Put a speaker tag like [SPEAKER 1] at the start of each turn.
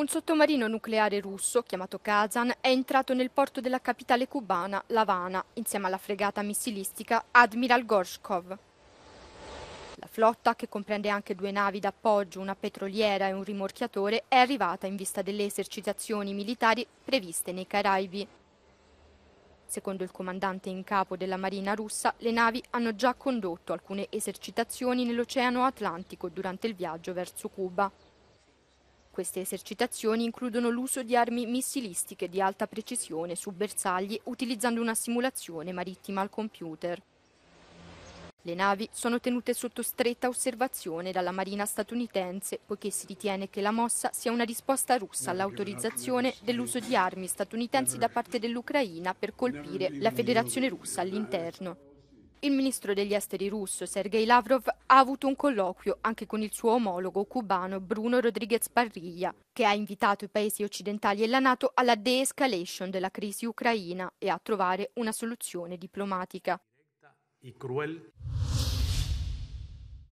[SPEAKER 1] Un sottomarino nucleare russo, chiamato Kazan, è entrato nel porto della capitale cubana, L'Avana, insieme alla fregata missilistica Admiral Gorshkov. La flotta, che comprende anche due navi d'appoggio, una petroliera e un rimorchiatore, è arrivata in vista delle esercitazioni militari previste nei Caraibi. Secondo il comandante in capo della Marina russa, le navi hanno già condotto alcune esercitazioni nell'Oceano Atlantico durante il viaggio verso Cuba. Queste esercitazioni includono l'uso di armi missilistiche di alta precisione su bersagli utilizzando una simulazione marittima al computer. Le navi sono tenute sotto stretta osservazione dalla Marina statunitense, poiché si ritiene che la mossa sia una risposta russa all'autorizzazione dell'uso di armi statunitensi da parte dell'Ucraina per colpire la Federazione russa all'interno. Il ministro degli esteri russo Sergei Lavrov ha avuto un colloquio anche con il suo omologo cubano Bruno Rodriguez Parrilla, che ha invitato i paesi occidentali e la Nato alla de-escalation della crisi ucraina e a trovare una soluzione diplomatica.